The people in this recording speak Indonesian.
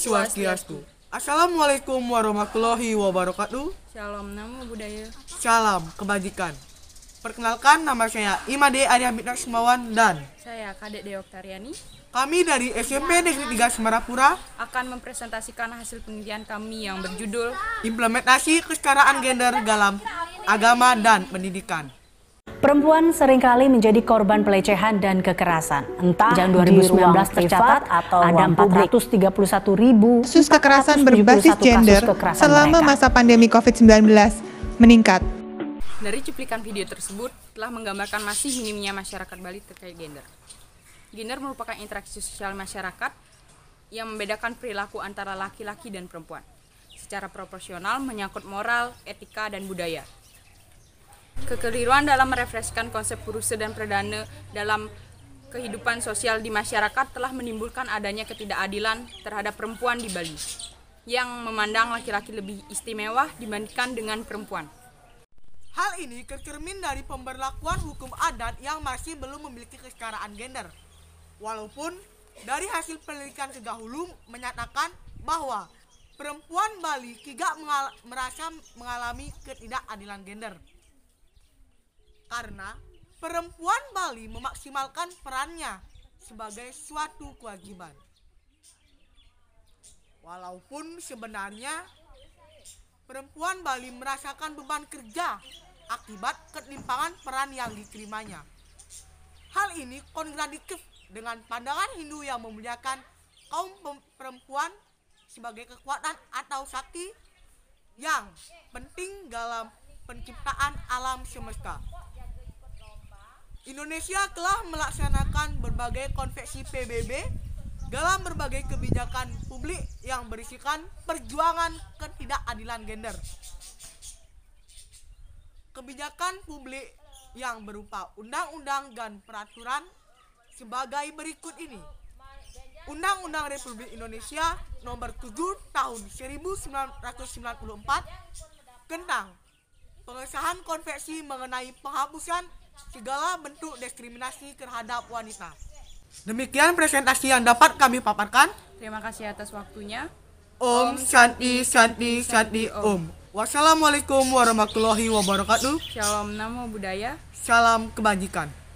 Swastiastu. Assalamualaikum warahmatullahi wabarakatuh. Salam nama budaya. Salam, kebajikan. Perkenalkan nama saya Imade Arya Mitra Sumawan dan saya Kadek Deoktariani. Kami dari SMP Negeri 3 Semarapura akan mempresentasikan hasil penelitian kami yang berjudul Implementasi Kesetaraan Gender dalam Agama dan Pendidikan. Perempuan seringkali menjadi korban pelecehan dan kekerasan. Entah di 2019 tercatat atau ada 431 ribu kasus kekerasan berbasis gender kekerasan selama mereka. masa pandemi COVID-19 meningkat. Dari cuplikan video tersebut telah menggambarkan masih minimnya masyarakat Bali terkait gender. Gender merupakan interaksi sosial masyarakat yang membedakan perilaku antara laki-laki dan perempuan secara proporsional menyangkut moral, etika, dan budaya. Kekeliruan dalam merefleksikan konsep Puruse dan Perdana dalam kehidupan sosial di masyarakat telah menimbulkan adanya ketidakadilan terhadap perempuan di Bali yang memandang laki-laki lebih istimewa dibandingkan dengan perempuan. Hal ini tercermin dari pemberlakuan hukum adat yang masih belum memiliki kesetaraan gender. Walaupun dari hasil penelitian terdahulu menyatakan bahwa perempuan Bali tidak mengal merasa mengalami ketidakadilan gender karena perempuan Bali memaksimalkan perannya sebagai suatu kewajiban. Walaupun sebenarnya perempuan Bali merasakan beban kerja akibat ketimpangan peran yang diterimanya. Hal ini kontradiktif dengan pandangan Hindu yang memuliakan kaum perempuan sebagai kekuatan atau sakti yang penting dalam penciptaan alam semesta. Indonesia telah melaksanakan berbagai konveksi PBB dalam berbagai kebijakan publik yang berisikan perjuangan ketidakadilan gender. Kebijakan publik yang berupa undang-undang dan peraturan sebagai berikut ini. Undang-Undang Republik Indonesia Nomor 7 Tahun 1994 tentang pengesahan konveksi mengenai penghapusan segala bentuk diskriminasi terhadap wanita. Demikian presentasi yang dapat kami paparkan. Terima kasih atas waktunya. Om Shanti Shanti Shanti Om. Wassalamualaikum warahmatullahi wabarakatuh. Shalom nama budaya. Salam kebajikan.